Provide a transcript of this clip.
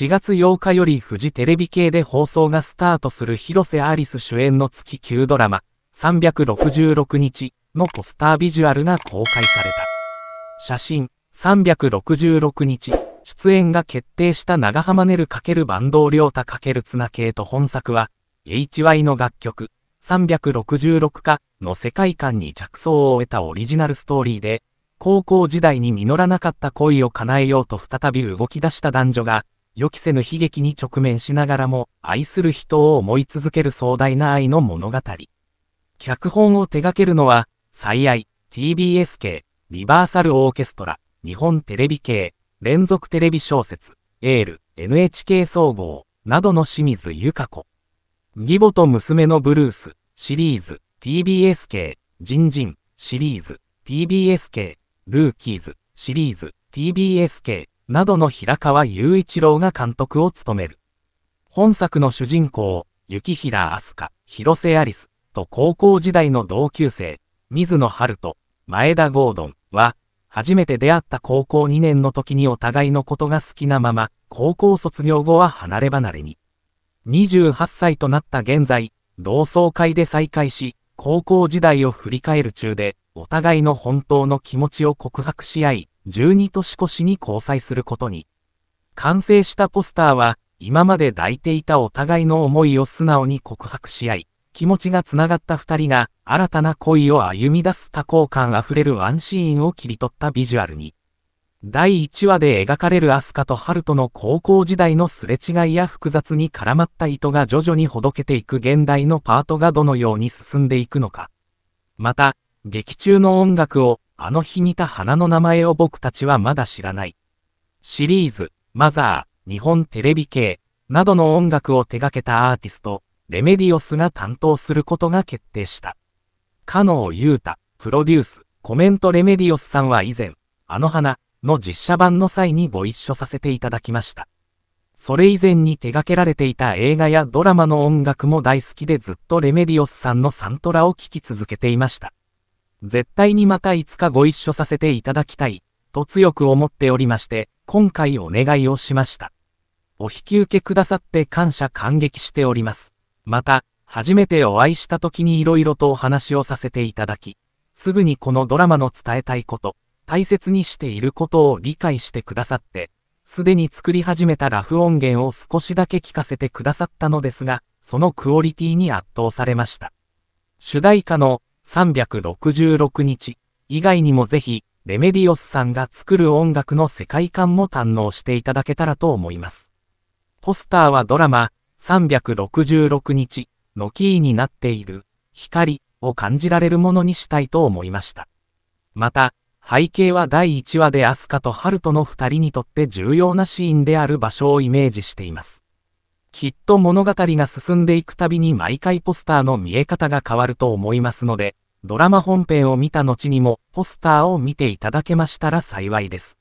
4月8日よりフジテレビ系で放送がスタートする広瀬アリス主演の月9ドラマ366日のポスタービジュアルが公開された。写真366日出演が決定した長浜ねる×坂東良太×綱系と本作は HY の楽曲366かの世界観に着想を得たオリジナルストーリーで高校時代に実らなかった恋を叶えようと再び動き出した男女が予期せぬ悲劇に直面しながらも、愛する人を思い続ける壮大な愛の物語。脚本を手掛けるのは、最愛、TBS 系、リバーサルオーケストラ、日本テレビ系、連続テレビ小説、エール、NHK 総合、などの清水由香子。義母と娘のブルース、シリーズ、TBS 系、ジンジン、シリーズ、TBS 系、ルーキーズ、シリーズ、TBS 系、などの平川雄一郎が監督を務める。本作の主人公、雪平明日香、広瀬アリスと高校時代の同級生、水野春と前田ゴードンは、初めて出会った高校2年の時にお互いのことが好きなまま、高校卒業後は離れ離れに。28歳となった現在、同窓会で再会し、高校時代を振り返る中で、お互いの本当の気持ちを告白し合い、12年越しに交際することに。完成したポスターは、今まで抱いていたお互いの思いを素直に告白し合い、気持ちがつながった2人が、新たな恋を歩み出す多幸感あふれるワンシーンを切り取ったビジュアルに。第1話で描かれるアスカとハルトの高校時代のすれ違いや複雑に絡まった糸が徐々にほどけていく現代のパートがどのように進んでいくのか。また、劇中の音楽をあの日見た花の名前を僕たちはまだ知らない。シリーズ、マザー、日本テレビ系、などの音楽を手掛けたアーティスト、レメディオスが担当することが決定した。加納優太、プロデュース、コメントレメディオスさんは以前、あの花の実写版の際にご一緒させていただきました。それ以前に手掛けられていた映画やドラマの音楽も大好きでずっとレメディオスさんのサントラを聴き続けていました。絶対にまたいつかご一緒させていただきたい、と強く思っておりまして、今回お願いをしました。お引き受けくださって感謝感激しております。また、初めてお会いした時に色々とお話をさせていただき、すぐにこのドラマの伝えたいこと、大切にしていることを理解してくださって、すでに作り始めたラフ音源を少しだけ聞かせてくださったのですが、そのクオリティに圧倒されました。主題歌の366日以外にもぜひ、レメディオスさんが作る音楽の世界観も堪能していただけたらと思います。ポスターはドラマ、366日のキーになっている光を感じられるものにしたいと思いました。また、背景は第1話でアスカとハルトの2人にとって重要なシーンである場所をイメージしています。きっと物語が進んでいくたびに毎回ポスターの見え方が変わると思いますので、ドラマ本編を見た後にもポスターを見ていただけましたら幸いです。